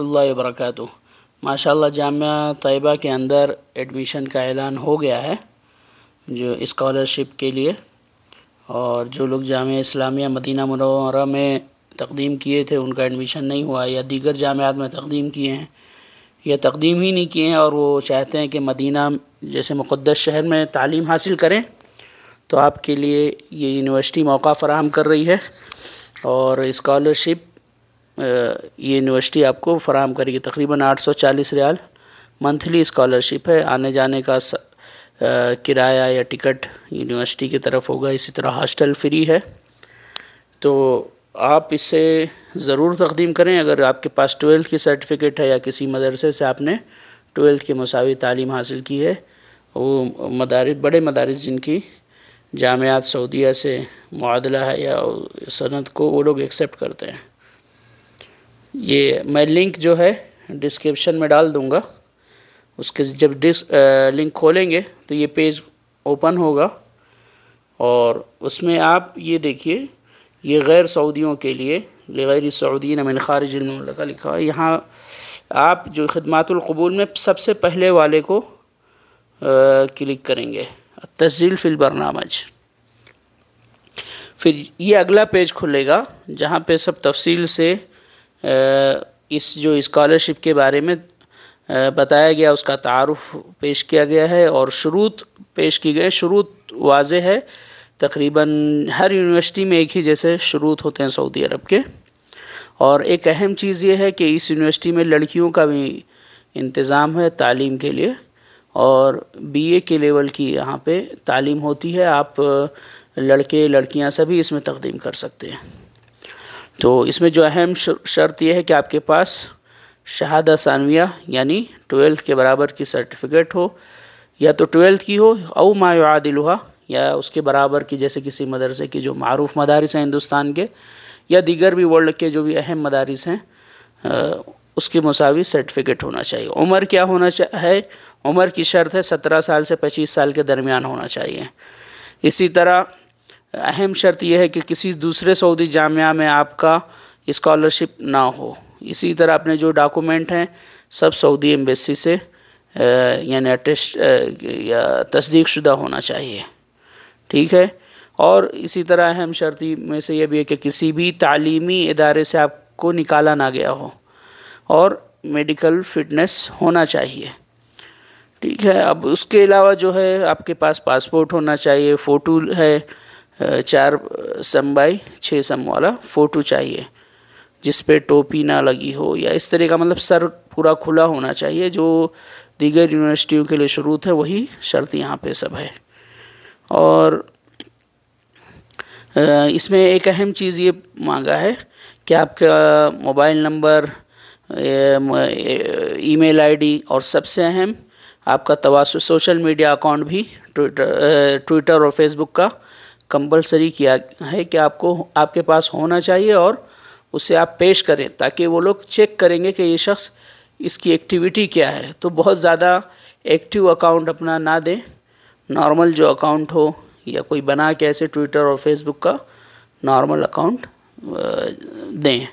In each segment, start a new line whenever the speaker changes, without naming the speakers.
वरक माशा जाम तयबा के अंदर एडमिशन का ऐलान हो गया है जो इस्कॉलरशिप के लिए और जो लोग जाम इस्लामिया मदीना मनवरा में तकदीम किए थे उनका एडमिशन नहीं हुआ या दीगर जामियात में तकदीम किए हैं या तकदीम ही नहीं किए हैं और वो चाहते हैं कि मदीना जैसे मुक़दस शहर में तालीम हासिल करें तो आपके लिए ये यूनिवर्सिटी मौका फ़राहम कर रही है और इस्कॉलरशिप ये यूनिवर्सिटी आपको फ़राम करेगी तकरीबन आठ सौ चालीस रियाल मंथली स्कॉलरशिप है आने जाने का स, किराया या टिकट यूनिवर्सिटी की तरफ होगा इसी तरह हॉस्टल फ्री है तो आप इसे ज़रूर तकदीम करें अगर आपके पास ट्वेल्थ की सर्टिफिकेट है या किसी मदरसे से आपने ट्वेल्थ के मसावी तालीम हासिल की है वो मदारस बड़े मदारस जिनकी जामियात सऊदिया से मुआदला है या सनत को वो लोग एक्सेप्ट करते हैं ये मैं लिंक जो है डिस्क्रिप्शन में डाल दूँगा उसके जब डिस आ, लिंक खोलेंगे तो ये पेज ओपन होगा और उसमें आप ये देखिए ये गैर सऊदियों के लिए गैर ने मैंने खारिज का लिखा है यहाँ आप जो ख़दमातुलकबूल में सबसे पहले वाले को आ, क्लिक करेंगे तस्जील फिल बरनामज फिर ये अगला पेज खुलेगा जहाँ पे सब तफसील से इस जो इस्कॉलरशिप के बारे में बताया गया उसका तारफ़ पेश किया गया है और शुरूत पेश की गए शुरूत वाज है तकरीबन हर यूनिवर्सिटी में एक ही जैसे शुरूत होते हैं सऊदी अरब के और एक अहम चीज़ ये है कि इस यूनिवर्सिटी में लड़कियों का भी इंतज़ाम है तालीम के लिए और बीए के लेवल की यहाँ पे तालीम होती है आप लड़के लड़कियाँ सभी इसमें तकदीम कर सकते हैं तो इसमें जो अहम शर्त यह है कि आपके पास शहादा सानविया यानी ट्वेल्थ के बराबर की सर्टिफिकेट हो या तो ट्वेल्थ की हो औ मायादिलहा या उसके बराबर की जैसे किसी मदरसे की जो मरूफ मदारस हैं हिंदुस्तान के या दीगर भी वर्ल्ड के जो भी अहम मदारस हैं उसके मसावी सर्टिफिकेट होना चाहिए उम्र क्या होना है उम्र की शर्त है सत्रह साल से पच्चीस साल के दरमियान होना चाहिए इसी तरह अहम शर्त यह है कि किसी दूसरे सऊदी जामिया में आपका इस्कॉलरशिप ना हो इसी तरह अपने जो डॉक्यूमेंट हैं सब सऊदी एम्बेसी से यानी अटेस्ट या तस्दीक शुदा होना चाहिए ठीक है और इसी तरह अहम शर्ती में से यह भी है कि किसी भी तालीमी इदारे से आपको निकाला ना गया हो और मेडिकल फिटनेस होना चाहिए ठीक है अब उसके अलावा जो है आपके पास पासपोर्ट होना चाहिए फ़ोटो है चार सम बाई छः सम वाला फ़ोटो चाहिए जिस पे टोपी ना लगी हो या इस तरह का मतलब सर पूरा खुला होना चाहिए जो दीगर यूनिवर्सिटियों के लिए शरूत है वही शर्त यहाँ पे सब है और इसमें एक अहम चीज़ ये मांगा है कि आपका मोबाइल नंबर ईमेल आईडी और सबसे अहम आपका तवासु सोशल मीडिया अकाउंट भी ट्विटर ट्विटर और फेसबुक का कंपलसरी किया है कि आपको आपके पास होना चाहिए और उसे आप पेश करें ताकि वो लोग चेक करेंगे कि ये शख्स इसकी एक्टिविटी क्या है तो बहुत ज़्यादा एक्टिव अकाउंट अपना ना दें नॉर्मल जो अकाउंट हो या कोई बना के ऐसे ट्विटर और फेसबुक का नॉर्मल अकाउंट दें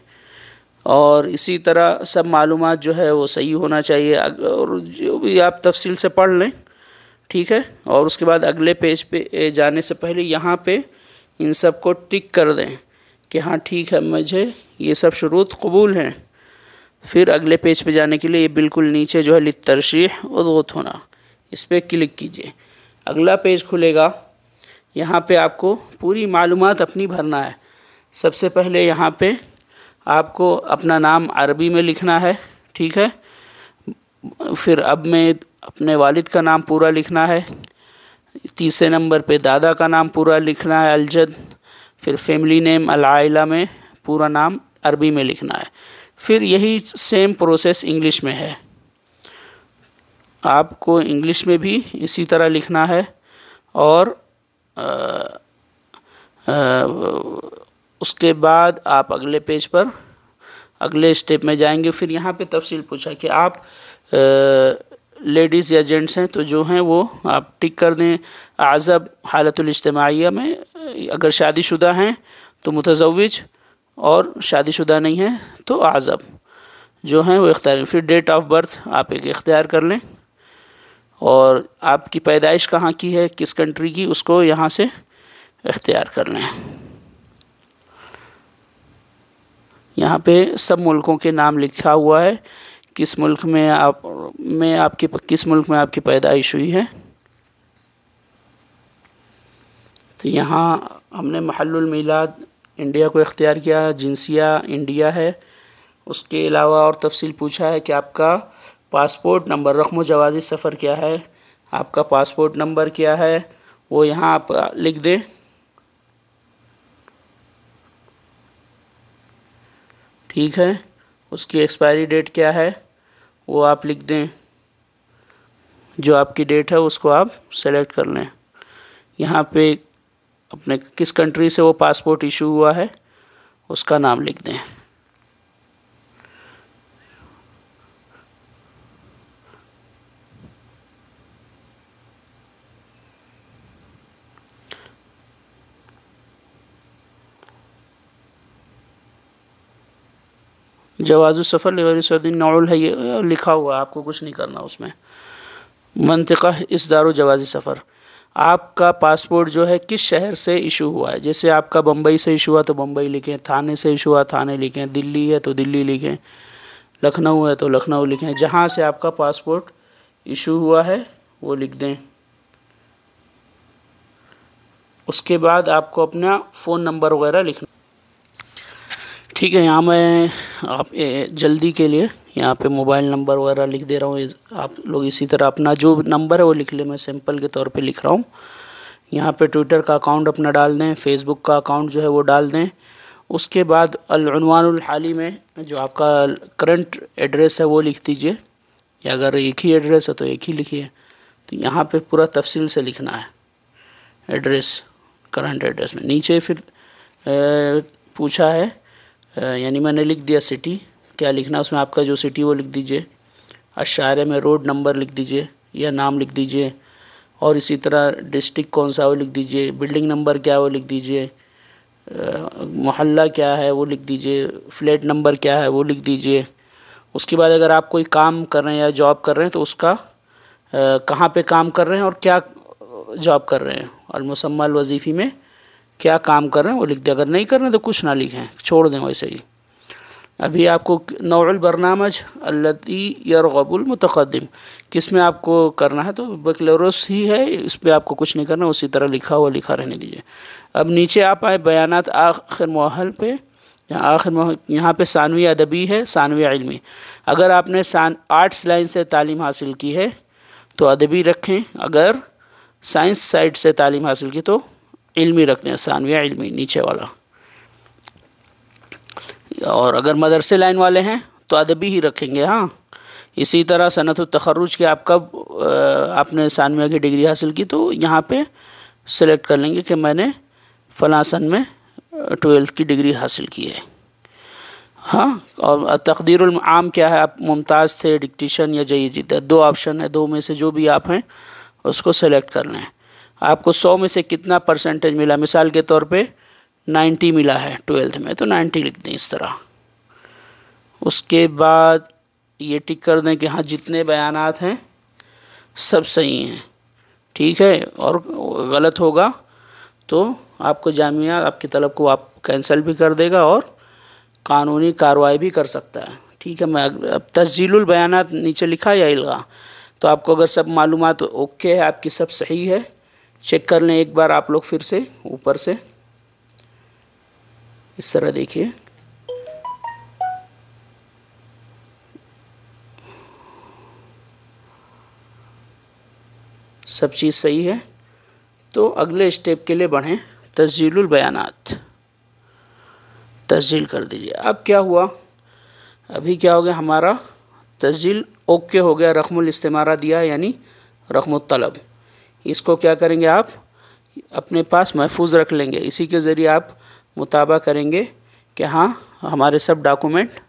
और इसी तरह सब मालूम जो है वो सही होना चाहिए और जो भी आप तफसील से पढ़ लें ठीक है और उसके बाद अगले पेज पे जाने से पहले यहाँ पे इन सब को टिक कर दें कि हाँ ठीक है मुझे ये सब शरूत कबूल हैं फिर अगले पेज पे जाने के लिए बिल्कुल नीचे जो है लित लितरशीह उदगत होना इस पर क्लिक कीजिए अगला पेज खुलेगा यहाँ पे आपको पूरी मालूम अपनी भरना है सबसे पहले यहाँ पे आपको अपना नाम अरबी में लिखना है ठीक है फिर अब मैं अपने वालिद का नाम पूरा लिखना है तीसरे नंबर पे दादा का नाम पूरा लिखना है अलजद फिर फैमिली नेम अलाइला में पूरा नाम अरबी में लिखना है फिर यही सेम प्रोसेस इंग्लिश में है आपको इंग्लिश में भी इसी तरह लिखना है और आ, आ, उसके बाद आप अगले पेज पर अगले स्टेप में जाएंगे फिर यहाँ पे तफसील पूछा कि आप आ, लेडीज़ या जेंट्स हैं तो जो हैं वो आप टिक कर दें आज़ब हालतुलजतमाइया में अगर शादीशुदा हैं तो मुतजविज और शादीशुदा नहीं हैं तो आज़ब जो हैं वो इख्तियार फिर डेट ऑफ बर्थ आप एक इख्तियार कर लें और आपकी पैदाइश कहाँ की है किस कंट्री की उसको यहाँ से इख्तियार कर लें यहाँ पे सब मुल्कों के नाम लिखा हुआ है किस मुल्क में आप में आपकी किस मुल्क में आपकी पैदाइश हुई है
तो यहाँ
हमने महलमिलाद इंडिया को इख्तियार किया जिनसिया इंडिया है उसके अलावा और तफसील पूछा है कि आपका पासपोर्ट नंबर रकम जवाज़ी सफ़र क्या है आपका पासपोर्ट नंबर क्या है वो यहाँ आप लिख दें ठीक है उसकी एक्सपायरी डेट क्या है वो आप लिख दें जो आपकी डेट है उसको आप सेलेक्ट कर लें यहाँ पे अपने किस कंट्री से वो पासपोर्ट इशू हुआ है उसका नाम लिख दें जवाज़ सफ़र लवरसद्दीन नाउल है ये लिखा हुआ आपको कुछ नहीं करना उसमें मनतिका इस दारो जवाज़ सफ़र आपका पासपोर्ट जो है किस शहर से इशू हुआ है जैसे आपका बम्बई से इशू हुआ तो बम्बई लिखें थाने से इशू हुआ थाने लिखें दिल्ली है तो दिल्ली लिखें लखनऊ है तो लखनऊ लिखें जहाँ से आपका पासपोर्ट इशू हुआ है वो लिख दें उसके बाद आपको अपना फ़ोन नंबर वगैरह लिखना ठीक है यहाँ मैं आप जल्दी के लिए यहाँ पे मोबाइल नंबर वगैरह लिख दे रहा हूँ आप लोग इसी तरह अपना जो नंबर है वो लिख ले मैं सैम्पल के तौर पे लिख रहा हूँ यहाँ पे ट्विटर का अकाउंट अपना डाल दें फेसबुक का अकाउंट जो है वो डाल दें उसके बाद ही में जो आपका करंट एड्रेस है वो लिख दीजिए या अगर एक ही एड्रेस है तो एक ही लिखिए तो यहाँ पर पूरा तफसील से लिखना है एड्रेस करंट एड्रेस में नीचे फिर ए, पूछा है यानी मैंने लिख दिया सिटी क्या लिखना उसमें आपका जो सिटी वो लिख दीजिए अशारे में रोड नंबर लिख दीजिए या नाम लिख दीजिए और इसी तरह डिस्ट्रिक्ट कौन सा वो लिख दीजिए बिल्डिंग नंबर क्या है वो लिख दीजिए मोहल्ला क्या है वो लिख दीजिए फ्लैट नंबर क्या है वो लिख दीजिए उसके बाद अगर आप कोई काम कर रहे हैं या जॉब कर रहे हैं तो उसका कहाँ पे काम कर रहे हैं और क्या जॉब कर रहे हैं और मुसम्मल वजीफ़ी में क्या काम कर रहे हैं वो लिख दें अगर नहीं कर रहे तो कुछ ना लिखें छोड़ दें वैसे ही अभी आपको नोल अल्लती यरगबुल किस में आपको करना है तो बकलोरस ही है इस पर आपको कुछ नहीं करना उसी तरह लिखा हुआ लिखा रहने दीजिए अब नीचे आप आए बयान आखिर महल पर यहाँ आखिर यहाँ पर सानवी अदबी है सानवी आलमी अगर आपने सान आर्ट्स लाइन से तालीम हासिल की है तो अदबी रखें अगर साइंस साइड से तालीम हासिल की तो इल्मी रख हैं सानविया इल्मी नीचे वाला और अगर मदरसे लाइन वाले हैं तो अदबी ही रखेंगे हाँ इसी तरह सनत तखरुज के आप कब आपने सानविया की डिग्री हासिल की तो यहाँ पे सेलेक्ट कर लेंगे कि मैंने फ़लासन सन में ट्वेल्थ की डिग्री हासिल की है हाँ और तकदीरआम क्या है आप मुमताज़ थे डिक्टिशन या जीत दो ऑप्शन है दो में से जो भी आप हैं उसको सेलेक्ट कर लें आपको सौ में से कितना परसेंटेज मिला मिसाल के तौर पे नाइन्टी मिला है ट्वेल्थ में तो नाइन्टी लिख दें इस तरह उसके बाद ये टिक कर दें कि हाँ जितने बयान हैं सब सही हैं ठीक है और गलत होगा तो आपको जामिया आपकी तलब को आप कैंसिल भी कर देगा और कानूनी कार्रवाई भी कर सकता है ठीक है मैं अब तजील बयान नीचे लिखा या इलगा तो आपको अगर सब मालूम ओके है आपकी सब सही है चेक कर लें एक बार आप लोग फिर से ऊपर से इस तरह देखिए सब चीज़ सही है तो अगले स्टेप के लिए बढ़ें तज़ील बयान तजील कर दीजिए अब क्या हुआ अभी क्या हो गया हमारा तजील ओके हो गया रकमुल इस्तेमारा दिया यानी रकम तलब इसको क्या करेंगे आप अपने पास महफूज रख लेंगे इसी के ज़रिए आप मुताबा करेंगे कि हाँ हमारे सब डॉक्यूमेंट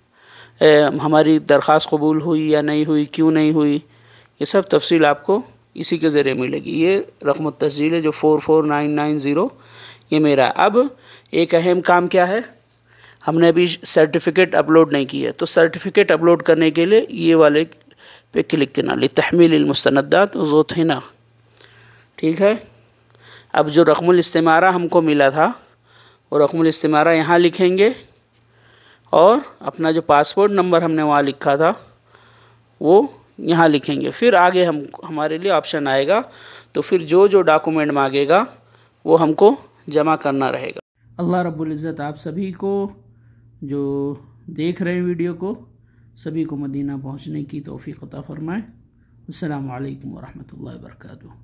हमारी दरख्वास्त कबूल हुई या नहीं हुई क्यों नहीं हुई ये सब तफसील आपको इसी के ज़रिए मिलेगी ये रकम तस्जील है जो four four nine nine zero ये मेरा अब एक अहम काम क्या है हमने अभी सर्टिफिकेट अपलोड नहीं किया तो सर्टिफिकेट अपलोड करने के लिए ये वाले पे क्लिक करना ली तहमील मुस्तनदात ना ठीक है अब जो रकमुल इस्तेमारा हमको मिला था वो रकमुल इस्तेमारा यहाँ लिखेंगे और अपना जो पासपोर्ट नंबर हमने वहाँ लिखा था वो यहाँ लिखेंगे फिर आगे हम हमारे लिए ऑप्शन आएगा तो फिर जो जो डॉक्यूमेंट मांगेगा वो हमको जमा करना रहेगा अल्लाह रबुल्ज़त आप सभी को जो देख रहे हैं वीडियो को सभी को मदीना पहुँचने की तोफ़ी फ़रमाएँ अल्लाम वरहमल वर्का